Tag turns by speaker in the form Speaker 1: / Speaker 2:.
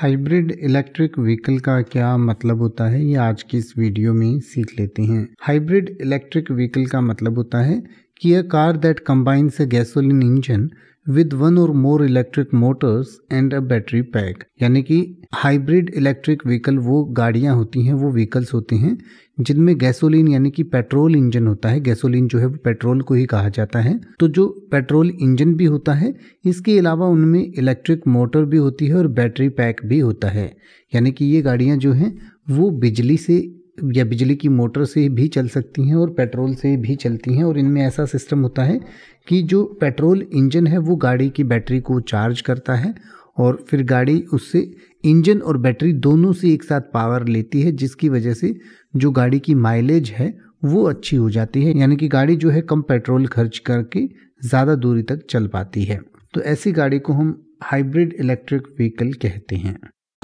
Speaker 1: hybrid electric vehicle का क्या मतलब होता है ये आज की इस वीडियो में सीख लेते हैं हाइब्रिड इलेक्ट्रिक व्हीकल का मतलब होता है a car that combines a gasoline engine with one or more electric motors and a battery pack यानी कि हाइब्रिड इलेक्ट्रिक व्हीकल वो गाड़ियाँ होती हैं वो व्हीकल्स होते हैं जिनमें गैसोलीन यानी कि पेट्रोल इंजन होता है गैसोलीन जो है वो पेट्रोल को ही कहा जाता है तो जो पेट्रोल इंजन भी होता है इसके अलावा उनमें इलेक्ट्रिक मोटर भी होती है और बैटरी पैक भी होता है यानी कि ये गाड़ियाँ जो हैं वो बिजली से या बिजली की मोटर से भी चल सकती हैं और पेट्रोल से भी चलती हैं और इनमें ऐसा सिस्टम होता है कि जो पेट्रोल इंजन है वो गाड़ी की बैटरी को चार्ज करता है और फिर गाड़ी उससे इंजन और बैटरी दोनों से एक साथ पावर लेती है जिसकी वजह से जो गाड़ी की माइलेज है वो अच्छी हो जाती है यानी कि गाड़ी जो है कम पेट्रोल खर्च करके ज़्यादा दूरी तक चल पाती है तो ऐसी गाड़ी को हम हाइब्रिड इलेक्ट्रिक व्हीकल कहते हैं